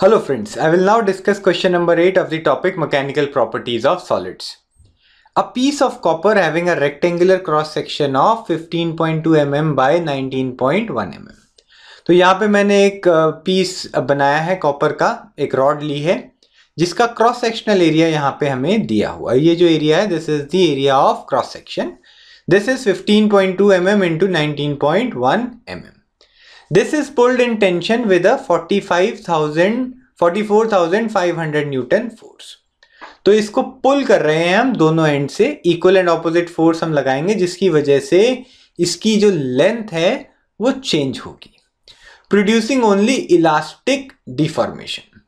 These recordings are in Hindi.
Hello friends, I will now discuss question number 8 of the topic mechanical properties of solids. A piece of copper having a rectangular cross section of 15.2 mm by 19.1 mm. तो यहाँ पे मैंने एक पीस बनाया है कॉपर का एक रॉड ली है जिसका क्रॉस सेक्शनल एरिया यहाँ पे हमें दिया हुआ है ये जो एरिया है this is the area of cross section this is 15.2 point two M M into nineteen point one M M This is pulled in tension with a 45,000 44,500 newton force तो इसको पुल कर रहे हैं हम दोनों एंड से इक्वल एंड ऑपोजिट फोर्स हम लगाएंगे जिसकी वजह से इसकी जो लेंथ है वो चेंज होगी प्रोड्यूसिंग ओनली इलास्टिक डिफॉर्मेशन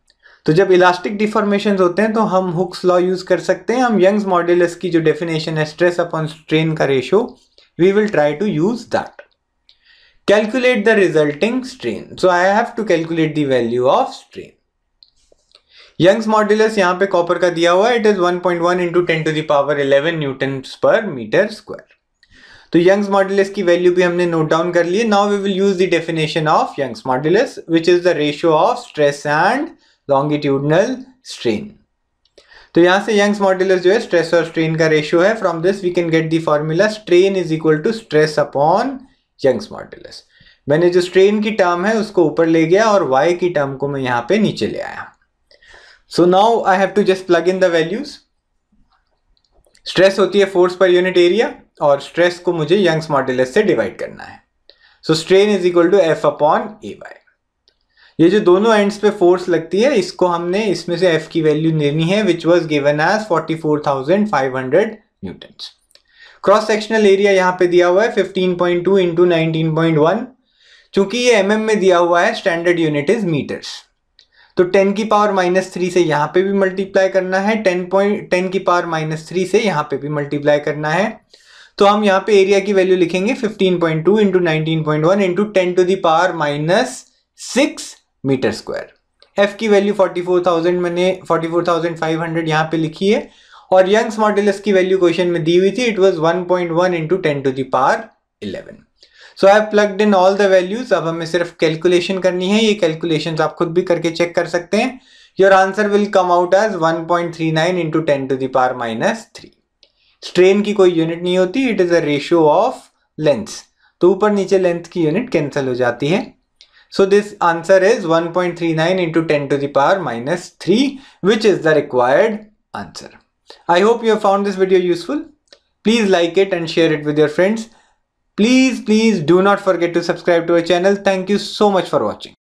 तो जब इलास्टिक डिफॉर्मेशन होते हैं तो हम हुक्स लॉ यूज कर सकते हैं हम यंग्स मॉड्यूलस की जो डेफिनेशन है स्ट्रेस अपॉन स्ट्रेन का ratio we will try to use that calculate the resulting strain so I have to calculate the value of strain Young's modulus यहाँ पे कॉपर का दिया हुआ है it is 1.1 point one into ten to the power eleven newton per metre square तो यंग्स मॉड्यूलस की वैल्यू भी हमने नोट डाउन कर ली now we will use the definition of Young's modulus which is the ratio of stress and longitudinal strain तो यहाँ से यंग्स मॉड्यूलस जो है स्ट्रेस और स्ट्रेन का रेशियो है from this we can get the formula strain is equal to stress upon Young's modulus मैंने जो स्ट्रेन की टर्म है उसको ऊपर ले गया और वाई की टर्म को मैं यहाँ पे नीचे ले आया so now I have to just plug in the values stress होती है फोर्स पर यूनिट एरिया और स्ट्रेस को मुझे यंग्स मॉडुलस से डिवाइड करना है so strain is equal to F upon A वाई ये जो दोनों एंड्स पे फोर्स लगती है इसको हमने इसमें से एफ की वैल्यू लेनी है which was given as 44,500 newtons cross sectional area यहाँ पे दिया हुआ है 15.2 पॉइंट टू इंटू नाइनटीन चूंकि ये एम mm में दिया हुआ है स्टैंडर्ड यूनिट इज मीटर्स तो टेन की पावर माइनस थ्री से यहाँ पे भी मल्टीप्लाई करना है टेन पॉइंट टेन की पावर माइनस थ्री से यहाँ पे भी मल्टीप्लाई करना है तो हम यहाँ पे एरिया की वैल्यू लिखेंगे 15.2 point two into nineteen point one into ten to the power minus six metre square F की वैल्यू 44,000 मैंने 44,500 यहाँ पे लिखी है और यंग्स मॉडुलस की वैल्यू क्वेश्चन में दी हुई थी it was one point one into ten to the power eleven so I plugged in all the values अब हमें सिर्फ कैलकुलेशन करनी है ये कैलकुलेशन आप खुद भी करके चेक कर सकते हैं your answer will come out as 1.39 point three nine into ten to the power minus three strain की कोई यूनिट नहीं होती it is a ratio of length तो ऊपर नीचे लेंथ की यूनिट कैंसिल हो जाती है this answer is one 1.39 three nine into ten to the power minus three which is the required answer I hope have found this video useful please like it and share it with your friends Please, please do not forget to subscribe to our channel. Thank you so much for watching.